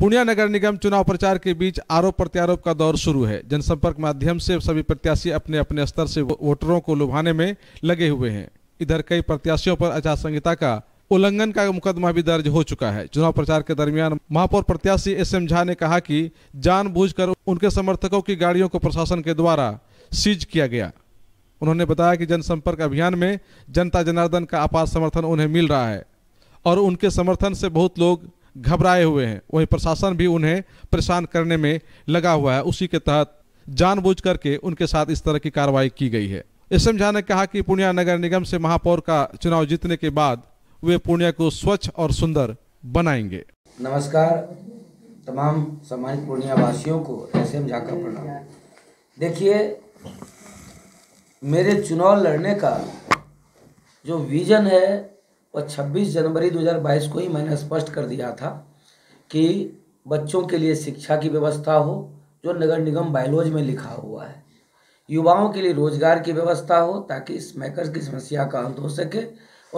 पूर्णिया नगर निगम चुनाव प्रचार के बीच आरोप प्रत्यारोप का दौर शुरू है जनसंपर्क माध्यम से सभी प्रत्याशी अपने अपने स्तर से वोटरों को लुभाने में लगे हुए हैं इधर कई प्रत्याशियों पर आचार संहिता का उल्लंघन का मुकदमा भी दर्ज हो चुका है चुनाव प्रचार के दरमियान महापौर प्रत्याशी एस एम झा ने कहा कि जानबूझकर उनके समर्थकों की गाड़ियों को प्रशासन के द्वारा सीज किया गया उन्होंने बताया कि जनसंपर्क अभियान में जनता जनार्दन का आपात समर्थन उन्हें मिल रहा है और उनके समर्थन से बहुत लोग घबराए हुए हैं वहीं प्रशासन भी उन्हें परेशान करने में लगा हुआ है उसी के तहत जानबूझ करके उनके साथ इस तरह की कार्रवाई की गई है एस एम झा ने कहा कि पूर्णिया नगर निगम से महापौर का चुनाव जीतने के बाद वे पूर्णिया को स्वच्छ और सुंदर बनाएंगे नमस्कार तमाम सम्मानित पूर्णिया वासियों को एस एम झा का प्रणाम देखिए मेरे चुनाव लड़ने का जो विजन है और 26 जनवरी 2022 को ही मैंने स्पष्ट कर दिया था कि बच्चों के लिए शिक्षा की व्यवस्था हो जो नगर निगम बायलॉज में लिखा हुआ है युवाओं के लिए रोजगार की व्यवस्था हो ताकि स्मैकर्स की समस्या का अंत हो सके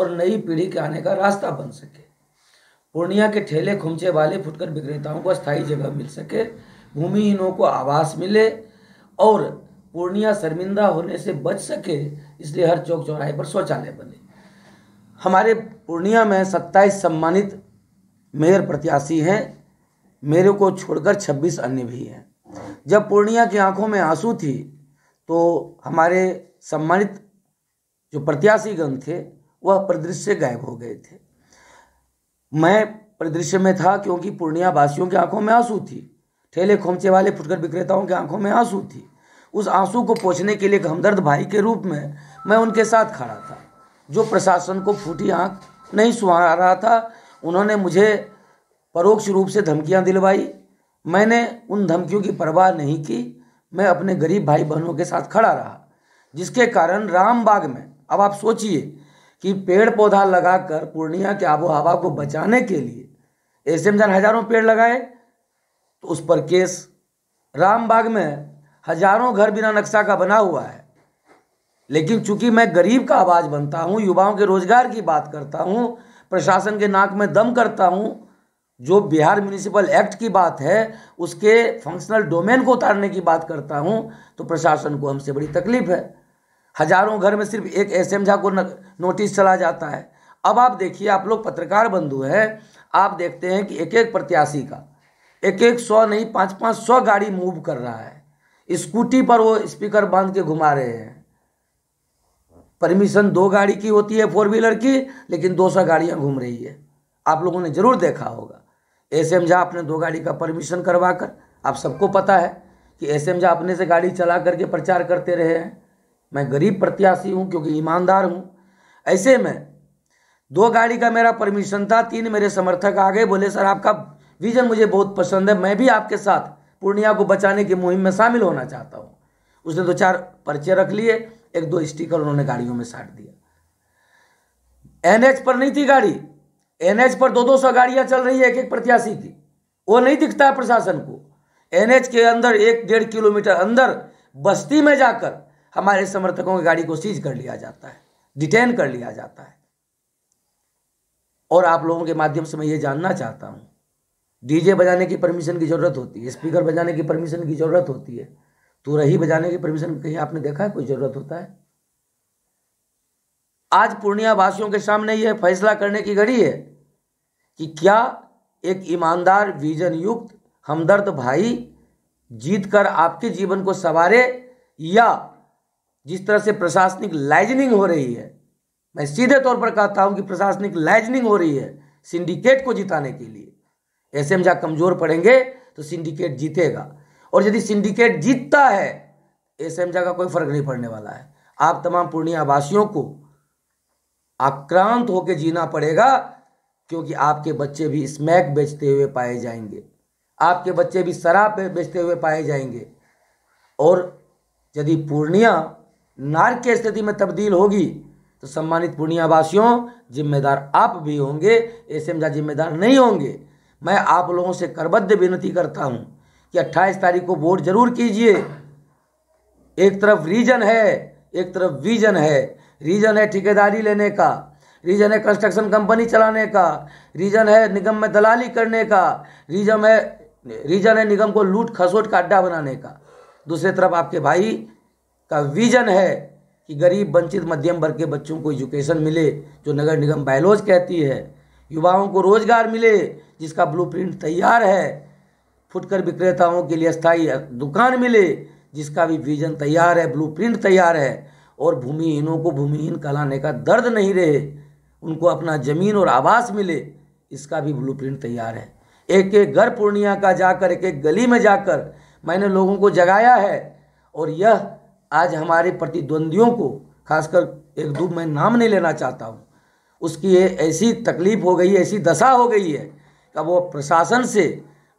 और नई पीढ़ी के आने का रास्ता बन सके पूर्णिया के ठेले खुमचे वाले फुटकर विक्रेताओं को स्थायी जगह मिल सके भूमिहीनों को आवास मिले और पूर्णिया शर्मिंदा होने से बच सके इसलिए हर चौक चौराहे पर शौचालय बने हमारे पूर्णिया में सत्ताईस सम्मानित मेयर प्रत्याशी हैं मेरे को छोड़कर छब्बीस अन्य भी हैं जब पूर्णिया की आंखों में आंसू थी तो हमारे सम्मानित जो प्रत्याशीगण थे वह परिदृश्य गायब हो गए थे मैं परिदृश्य में था क्योंकि पूर्णिया वासियों की आंखों में आंसू थी ठेले खोमचे वाले फुटकर विक्रेताओं की आंखों में आंसू थी उस आंसू को पोछने के लिए हमदर्द भाई के रूप में मैं उनके साथ खड़ा था जो प्रशासन को फूटी आँख नहीं सुहा रहा था उन्होंने मुझे परोक्ष रूप से धमकियाँ दिलवाई मैंने उन धमकियों की परवाह नहीं की मैं अपने गरीब भाई बहनों के साथ खड़ा रहा जिसके कारण रामबाग में अब आप सोचिए कि पेड़ पौधा लगाकर पूर्णिया के आबो हवा को बचाने के लिए ऐसे में जान हजारों पेड़ लगाए तो उस पर केस रामबाग में हजारों घर बिना नक्शा का बना हुआ है लेकिन चूंकि मैं गरीब का आवाज़ बनता हूँ युवाओं के रोजगार की बात करता हूँ प्रशासन के नाक में दम करता हूँ जो बिहार म्यूनिसिपल एक्ट की बात है उसके फंक्शनल डोमेन को उतारने की बात करता हूँ तो प्रशासन को हमसे बड़ी तकलीफ है हजारों घर में सिर्फ एक एस एम झा को नोटिस चला जाता है अब आप देखिए आप लोग पत्रकार बंधु हैं आप देखते हैं कि एक एक प्रत्याशी का एक एक सौ नहीं पाँच पाँच सौ गाड़ी मूव कर रहा है स्कूटी पर वो स्पीकर बांध के घुमा रहे हैं परमिशन दो गाड़ी की होती है फोर व्हीलर की लेकिन दो सौ गाड़ियाँ घूम रही है आप लोगों ने जरूर देखा होगा एस एम झा अपने दो गाड़ी का परमिशन करवा कर आप सबको पता है कि एस एम झा अपने से गाड़ी चला करके प्रचार करते रहे हैं मैं गरीब प्रत्याशी हूँ क्योंकि ईमानदार हूँ ऐसे में दो गाड़ी का मेरा परमिशन था तीन मेरे समर्थक आ गए बोले सर आपका विजन मुझे बहुत पसंद है मैं भी आपके साथ पूर्णिया को बचाने की मुहिम में शामिल होना चाहता हूँ उसने दो चार पर्चे रख लिए एक दो स्टिकर उन्होंने गाड़ियों में साट दिया एनएच पर नहीं थी गाड़ी एनएच पर दो दो सौ गाड़ियां चल रही है एक एक प्रत्याशी की वो नहीं दिखता प्रशासन को एनएच के अंदर एक डेढ़ किलोमीटर अंदर बस्ती में जाकर हमारे समर्थकों की गाड़ी को सीज कर लिया जाता है डिटेन कर लिया जाता है और आप लोगों के माध्यम से मैं ये जानना चाहता हूँ डीजे बजाने की परमिशन की ज़रूरत होती है स्पीकर बजाने की परमिशन की ज़रूरत होती है तुरही रही बजाने की परमिशन कहीं आपने देखा है कोई ज़रूरत होता है आज पूर्णिया वासियों के सामने यह फैसला करने की घड़ी है कि क्या एक ईमानदार विजन युक्त हमदर्द भाई जीत कर आपके जीवन को सवारे या जिस तरह से प्रशासनिक लाइजनिंग हो रही है मैं सीधे तौर पर कहता हूं कि प्रशासनिक लाइजनिंग हो रही है सिंडिकेट को जिताने के लिए ऐसे में जहाँ कमज़ोर पड़ेंगे तो सिंडिकेट जीतेगा और यदि सिंडिकेट जीतता है एस एम का कोई फर्क नहीं पड़ने वाला है आप तमाम पूर्णिया वासियों को आक्रांत होकर जीना पड़ेगा क्योंकि आपके बच्चे भी स्मैक बेचते हुए पाए जाएंगे आपके बच्चे भी शराब बेचते हुए पाए जाएंगे और यदि पूर्णिया नार की स्थिति में तब्दील होगी तो सम्मानित पूर्णिया वासियों जिम्मेदार आप भी होंगे एस जिम्मेदार नहीं होंगे मैं आप लोगों से करबद्ध विनती करता हूँ कि 28 तारीख को वोट जरूर कीजिए एक तरफ रीजन है एक तरफ विजन है रीजन है ठेकेदारी लेने का रीजन है कंस्ट्रक्शन कंपनी चलाने का रीजन है निगम में दलाली करने का रीजन है रीजन है निगम को लूट खसोट का अड्डा बनाने का दूसरी तरफ आपके भाई का विजन है कि गरीब वंचित मध्यम वर्ग के बच्चों को एजुकेशन मिले जो नगर निगम बायलोज कहती है युवाओं को रोजगार मिले जिसका ब्लूप्रिंट तैयार है फुटकर विक्रेताओं के लिए स्थायी दुकान मिले जिसका भी विजन तैयार है ब्लूप्रिंट तैयार है और भूमिहीनों को भूमिहीन कहलाने का दर्द नहीं रहे उनको अपना जमीन और आवास मिले इसका भी ब्लूप्रिंट तैयार है एक एक घर पूर्णिया का जाकर एक एक गली में जाकर मैंने लोगों को जगाया है और यह आज हमारे प्रतिद्वंदियों को खासकर एक दो मैं नाम नहीं लेना चाहता हूँ उसकी ऐसी तकलीफ हो गई ऐसी दशा हो गई है कि वो प्रशासन से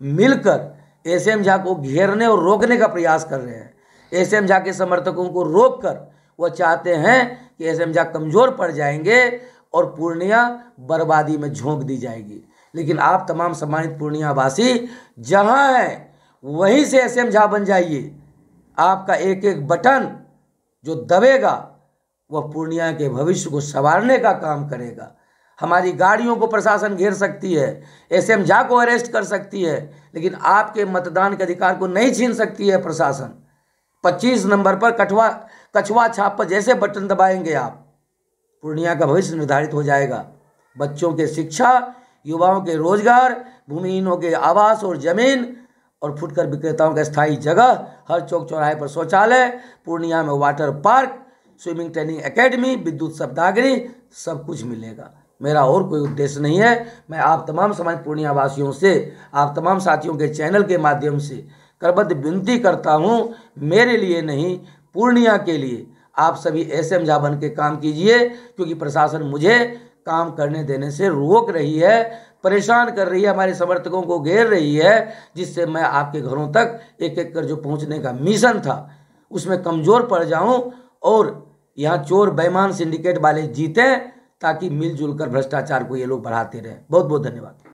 मिलकर एस एम झा को घेरने और रोकने का प्रयास कर रहे हैं एस एम झा के समर्थकों को रोक कर वह चाहते हैं कि एस एम झा कमज़ोर पड़ जाएंगे और पूर्णिया बर्बादी में झोंक दी जाएगी लेकिन आप तमाम सम्मानित पूर्णियावासी जहां हैं वहीं से एस एम झा बन जाइए आपका एक एक बटन जो दबेगा वह पूर्णिया के भविष्य को संवारने का काम करेगा हमारी गाड़ियों को प्रशासन घेर सकती है एस एम झा को अरेस्ट कर सकती है लेकिन आपके मतदान के अधिकार को नहीं छीन सकती है प्रशासन 25 नंबर पर कठवा कछुआ छाप पर जैसे बटन दबाएंगे आप पूर्णिया का भविष्य निर्धारित हो जाएगा बच्चों के शिक्षा युवाओं के रोजगार भूमिहीनों के आवास और जमीन और फुटकर विक्रेताओं का स्थायी जगह हर चौक चौराहे पर शौचालय पूर्णिया में water park swimming training academy विद्युत सप्ताहगिरी सब कुछ मिलेगा मेरा और कोई उद्देश्य नहीं है मैं आप तमाम समाज पूर्णिया वासियों से आप तमाम साथियों के चैनल के माध्यम से करबद्ध विनती करता हूँ मेरे लिए नहीं पूर्णिया के लिए आप सभी ऐसे बन के काम कीजिए क्योंकि प्रशासन मुझे काम करने देने से रोक रही है परेशान कर रही है हमारे समर्थकों को घेर रही है जिससे मैं आपके घरों तक एक एक कर जो पहुंचने का मिशन था उसमें कमज़ोर पड़ जाऊं और यहाँ चोर बेमान सिंडिकेट वाले जीतें ताकि मिलजुल कर भ्रष्टाचार को ये लोग बढ़ाते रहे बहुत बहुत धन्यवाद